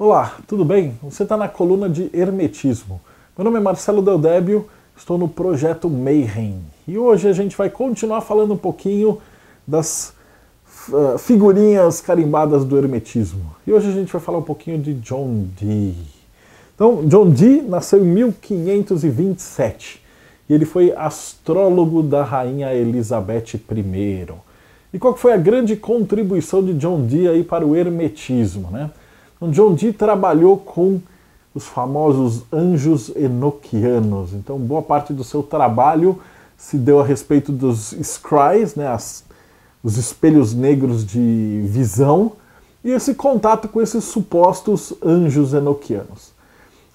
Olá, tudo bem? Você está na coluna de Hermetismo. Meu nome é Marcelo Deldébio, estou no projeto Mayhem e hoje a gente vai continuar falando um pouquinho das uh, figurinhas carimbadas do Hermetismo. E hoje a gente vai falar um pouquinho de John Dee. Então, John Dee nasceu em 1527 e ele foi astrólogo da rainha Elizabeth I. E qual foi a grande contribuição de John Dee aí para o Hermetismo, né? Então, John Dee trabalhou com os famosos anjos enoquianos. Então, boa parte do seu trabalho se deu a respeito dos scries, né, as, os espelhos negros de visão, e esse contato com esses supostos anjos enoquianos.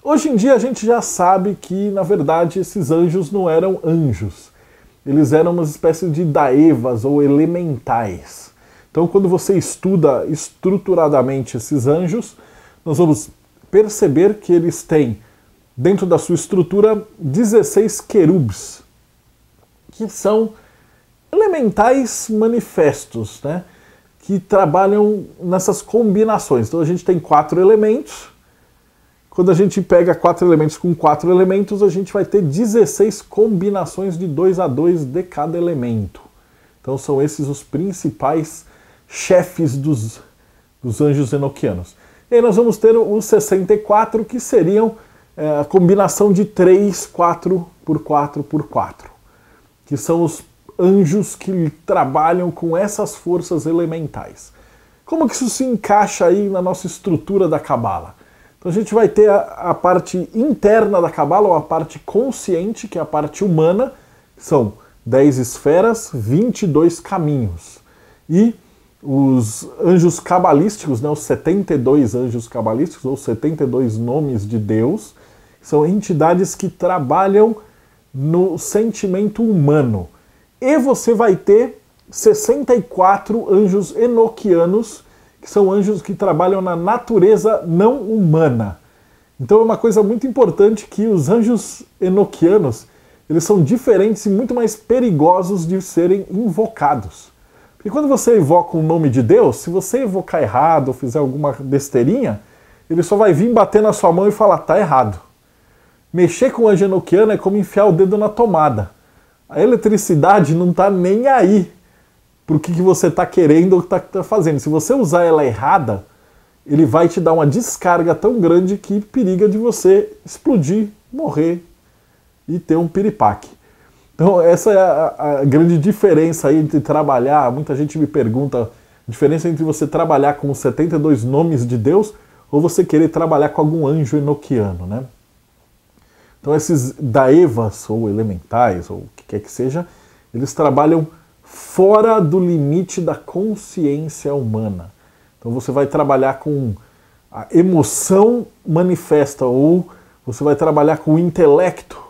Hoje em dia a gente já sabe que, na verdade, esses anjos não eram anjos. Eles eram uma espécie de daevas ou elementais. Então, quando você estuda estruturadamente esses anjos, nós vamos perceber que eles têm, dentro da sua estrutura, 16 querubes, que são elementais manifestos, né? que trabalham nessas combinações. Então, a gente tem quatro elementos. Quando a gente pega quatro elementos com quatro elementos, a gente vai ter 16 combinações de dois a dois de cada elemento. Então são esses os principais chefes dos, dos anjos enoquianos. E aí nós vamos ter os 64, que seriam é, a combinação de 3, 4 por 4 por 4, que são os anjos que trabalham com essas forças elementais. Como que isso se encaixa aí na nossa estrutura da cabala? Então a gente vai ter a, a parte interna da cabala, ou a parte consciente, que é a parte humana, são 10 esferas, 22 caminhos. E os anjos cabalísticos, né, os 72 anjos cabalísticos, ou 72 nomes de Deus, são entidades que trabalham no sentimento humano. E você vai ter 64 anjos enoquianos, que são anjos que trabalham na natureza não humana. Então é uma coisa muito importante que os anjos enoquianos, eles são diferentes e muito mais perigosos de serem invocados. E quando você evoca o nome de Deus, se você evocar errado ou fizer alguma besteirinha, ele só vai vir bater na sua mão e falar: tá errado. Mexer com a genoquiana é como enfiar o dedo na tomada. A eletricidade não tá nem aí pro que, que você tá querendo ou tá, tá fazendo. Se você usar ela errada, ele vai te dar uma descarga tão grande que periga de você explodir, morrer e ter um piripaque. Então, essa é a, a grande diferença aí entre trabalhar. Muita gente me pergunta a diferença entre você trabalhar com os 72 nomes de Deus ou você querer trabalhar com algum anjo enoquiano, né? Então, esses daevas ou elementais ou o que quer que seja, eles trabalham fora do limite da consciência humana. Então, você vai trabalhar com a emoção manifesta ou você vai trabalhar com o intelecto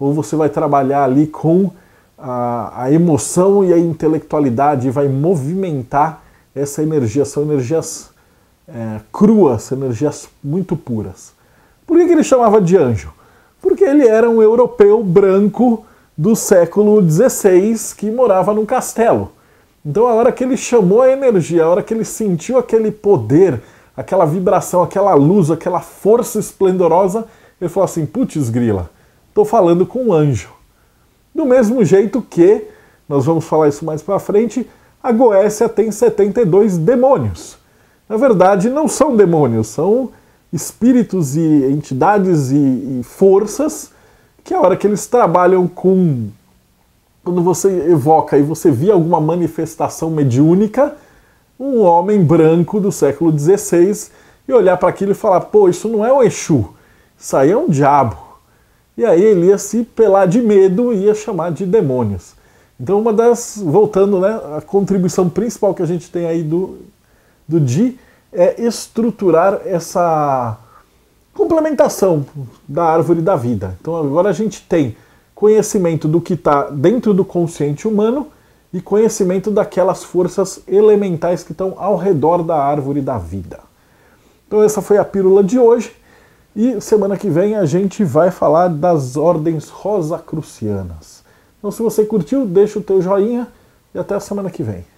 ou você vai trabalhar ali com a, a emoção e a intelectualidade, e vai movimentar essa energia. São energias é, cruas, energias muito puras. Por que, que ele chamava de anjo? Porque ele era um europeu branco do século XVI que morava num castelo. Então, a hora que ele chamou a energia, a hora que ele sentiu aquele poder, aquela vibração, aquela luz, aquela força esplendorosa, ele falou assim: putz, grila, estou falando com um anjo. Do mesmo jeito que, nós vamos falar isso mais para frente, a Goécia tem 72 demônios. Na verdade, não são demônios, são espíritos e entidades e, e forças que a hora que eles trabalham com quando você evoca e você via alguma manifestação mediúnica, um homem branco do século XVI e olhar para aquilo e falar: pô, isso não é um Exu, isso aí é um diabo. E aí ele ia se pelar de medo e ia chamar de demônios. Então uma das, voltando, né, a contribuição principal que a gente tem aí do, do Di é estruturar essa complementação da árvore da vida. Então agora a gente tem conhecimento do que está dentro do consciente humano e conhecimento daquelas forças elementais que estão ao redor da árvore da vida. Então essa foi a pílula de hoje. E semana que vem a gente vai falar das ordens rosacrucianas. Então se você curtiu, deixa o teu joinha e até a semana que vem.